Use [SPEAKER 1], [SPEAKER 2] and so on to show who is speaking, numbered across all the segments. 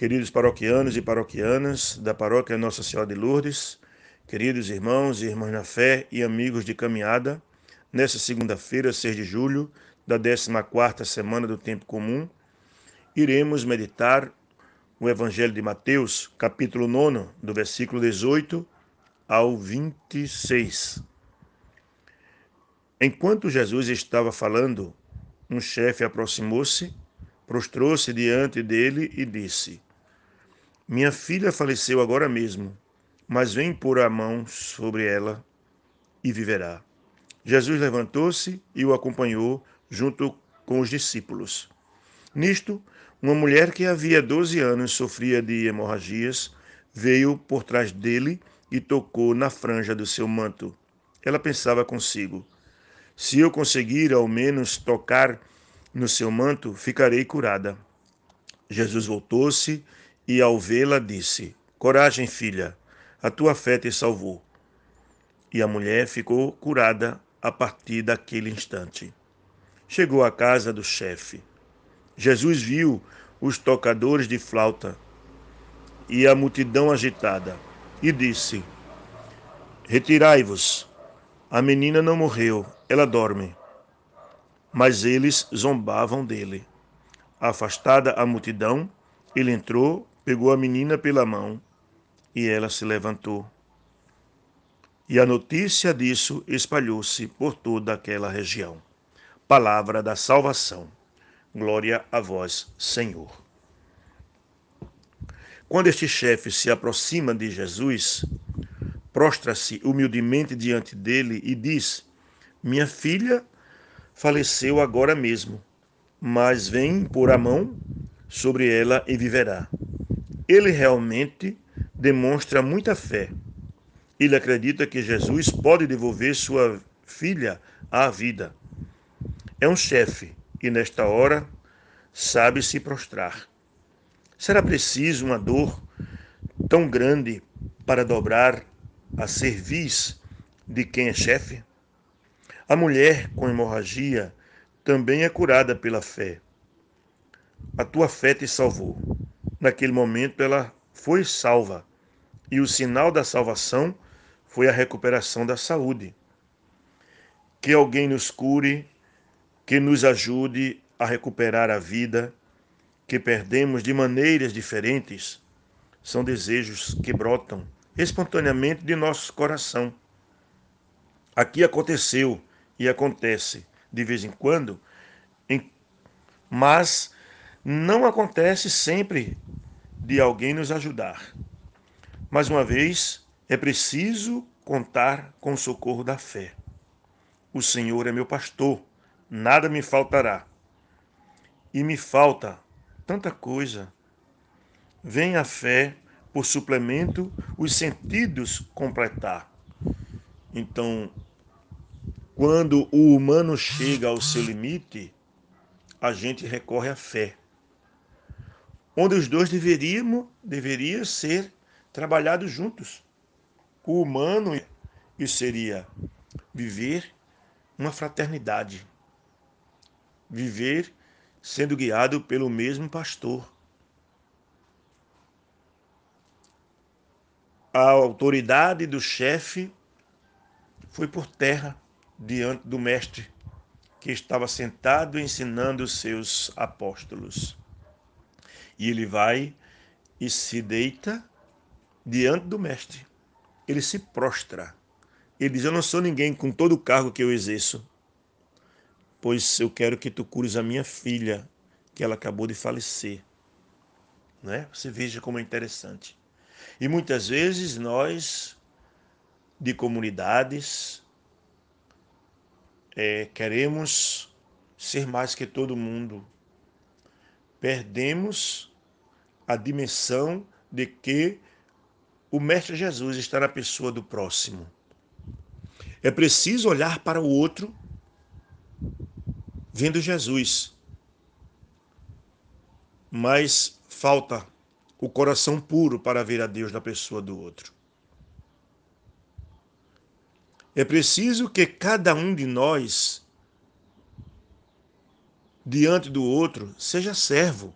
[SPEAKER 1] queridos paroquianos e paroquianas da paróquia Nossa Senhora de Lourdes, queridos irmãos e irmãs na fé e amigos de caminhada, nesta segunda-feira, 6 de julho, da 14ª semana do tempo comum, iremos meditar o Evangelho de Mateus, capítulo 9, do versículo 18 ao 26. Enquanto Jesus estava falando, um chefe aproximou-se, prostrou-se diante dele e disse: minha filha faleceu agora mesmo, mas vem pôr a mão sobre ela e viverá. Jesus levantou-se e o acompanhou junto com os discípulos. Nisto, uma mulher que havia 12 anos sofria de hemorragias veio por trás dele e tocou na franja do seu manto. Ela pensava consigo: Se eu conseguir ao menos tocar no seu manto, ficarei curada. Jesus voltou-se e, ao vê-la, disse: Coragem, filha, a tua fé te salvou. E a mulher ficou curada a partir daquele instante. Chegou à casa do chefe. Jesus viu os tocadores de flauta e a multidão agitada e disse: Retirai-vos. A menina não morreu, ela dorme. Mas eles zombavam dele. Afastada a multidão, ele entrou pegou a menina pela mão e ela se levantou. E a notícia disso espalhou-se por toda aquela região. Palavra da salvação. Glória a vós, Senhor. Quando este chefe se aproxima de Jesus, prostra-se humildemente diante dele e diz: Minha filha faleceu agora mesmo, mas vem pôr a mão sobre ela e viverá ele realmente demonstra muita fé. Ele acredita que Jesus pode devolver sua filha à vida. É um chefe e, nesta hora, sabe se prostrar. Será preciso uma dor tão grande para dobrar a cerviz de quem é chefe? A mulher com hemorragia também é curada pela fé. A tua fé te salvou naquele momento ela foi salva. E o sinal da salvação foi a recuperação da saúde. Que alguém nos cure, que nos ajude a recuperar a vida que perdemos de maneiras diferentes, são desejos que brotam espontaneamente de nosso coração. Aqui aconteceu e acontece de vez em quando, mas não acontece sempre de alguém nos ajudar. Mais uma vez, é preciso contar com o socorro da fé. O Senhor é meu pastor, nada me faltará. E me falta tanta coisa. Vem a fé por suplemento, os sentidos completar. Então, quando o humano chega ao seu limite, a gente recorre à fé onde os dois deveriam, deveriam ser trabalhados juntos. O humano e seria viver uma fraternidade, viver sendo guiado pelo mesmo pastor. A autoridade do chefe foi por terra diante do mestre que estava sentado ensinando os seus apóstolos. E ele vai e se deita diante do mestre. Ele se prostra. Ele diz: Eu não sou ninguém com todo o cargo que eu exerço, pois eu quero que tu cures a minha filha, que ela acabou de falecer. Né? Você veja como é interessante. E muitas vezes nós, de comunidades, é, queremos ser mais que todo mundo. Perdemos a dimensão de que o Mestre Jesus está na pessoa do próximo. É preciso olhar para o outro vendo Jesus. Mas falta o coração puro para ver a Deus na pessoa do outro. É preciso que cada um de nós, diante do outro, seja servo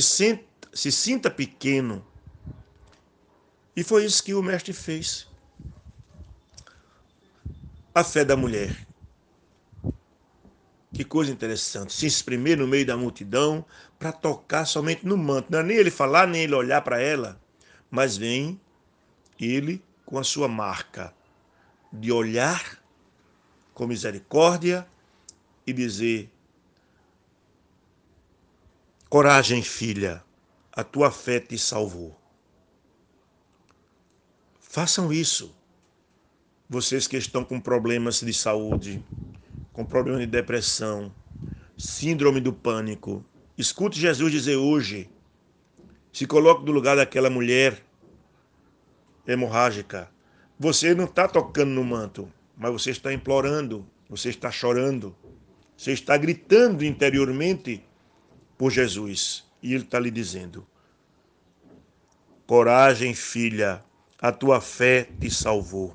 [SPEAKER 1] se, se sinta pequeno. E foi isso que o mestre fez. A fé da mulher. Que coisa interessante. Se exprimir no meio da multidão para tocar somente no manto. Não é nem ele falar, nem ele olhar para ela, mas vem ele com a sua marca de olhar com misericórdia e dizer: Coragem, filha, a tua fé te salvou. Façam isso. Vocês que estão com problemas de saúde, com problemas de depressão, síndrome do pânico, escute Jesus dizer hoje: se coloque no lugar daquela mulher hemorrágica. Você não está tocando no manto, mas você está implorando, você está chorando, você está gritando interiormente por Jesus. E ele está lhe dizendo: Coragem, filha, a tua fé te salvou.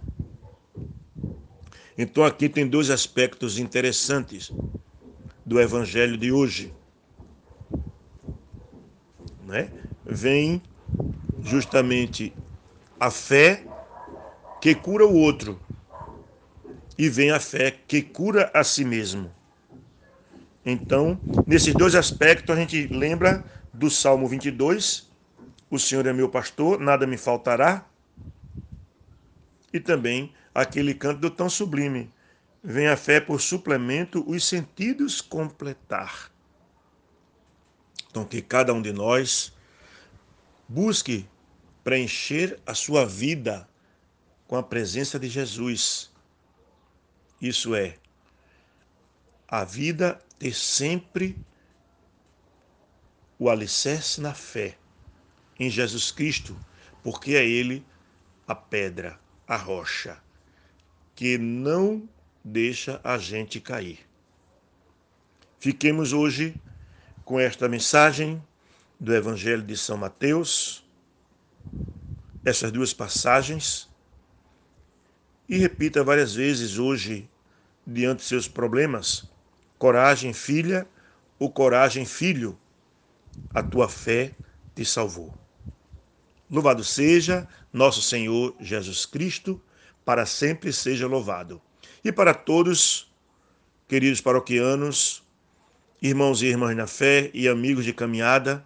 [SPEAKER 1] Então aqui tem dois aspectos interessantes do evangelho de hoje. Né? Vem justamente a fé que cura o outro e vem a fé que cura a si mesmo. Então, nesses dois aspectos, a gente lembra do Salmo 22, o Senhor é meu pastor, nada me faltará. E também aquele canto tão sublime, vem a fé por suplemento, os sentidos completar. Então, que cada um de nós busque preencher a sua vida com a presença de Jesus. Isso é a vida ter sempre o alicerce na fé em Jesus Cristo, porque é Ele a pedra, a rocha, que não deixa a gente cair. Fiquemos hoje com esta mensagem do Evangelho de São Mateus, essas duas passagens, e repita várias vezes hoje, diante de seus problemas, Coragem, filha, o coragem, filho, a tua fé te salvou. Louvado seja nosso Senhor Jesus Cristo, para sempre seja louvado. E para todos, queridos paroquianos, irmãos e irmãs na fé e amigos de caminhada,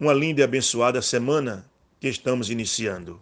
[SPEAKER 1] uma linda e abençoada semana que estamos iniciando.